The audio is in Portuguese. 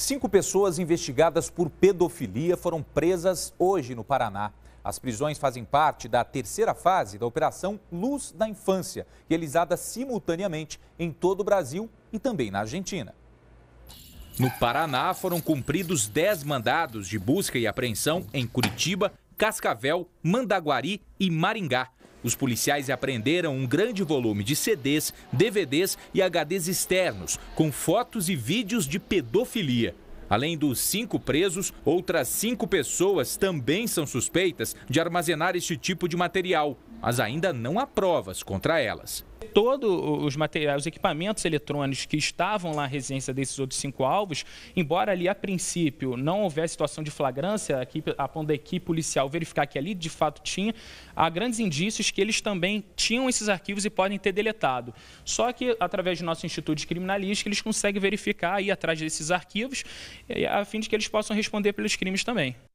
Cinco pessoas investigadas por pedofilia foram presas hoje no Paraná. As prisões fazem parte da terceira fase da Operação Luz da Infância, realizada simultaneamente em todo o Brasil e também na Argentina. No Paraná, foram cumpridos dez mandados de busca e apreensão em Curitiba, Cascavel, Mandaguari e Maringá. Os policiais apreenderam um grande volume de CDs, DVDs e HDs externos, com fotos e vídeos de pedofilia. Além dos cinco presos, outras cinco pessoas também são suspeitas de armazenar este tipo de material mas ainda não há provas contra elas. Todos os materiais, os equipamentos eletrônicos que estavam lá na residência desses outros cinco alvos, embora ali a princípio não houvesse situação de flagrância, aqui, a ponto da equipe policial verificar que ali de fato tinha, há grandes indícios que eles também tinham esses arquivos e podem ter deletado. Só que através do nosso Instituto de Criminalística, eles conseguem verificar aí atrás desses arquivos, a fim de que eles possam responder pelos crimes também.